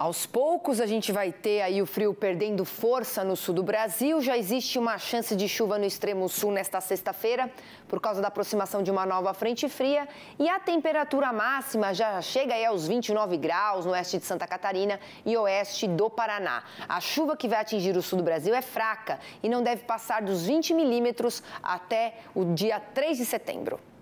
Aos poucos a gente vai ter aí o frio perdendo força no sul do Brasil. Já existe uma chance de chuva no extremo sul nesta sexta-feira por causa da aproximação de uma nova frente fria e a temperatura máxima já chega aí aos 29 graus no oeste de Santa Catarina e oeste do Paraná. A chuva que vai atingir o sul do Brasil é fraca e não deve passar dos 20 milímetros até o dia 3 de setembro.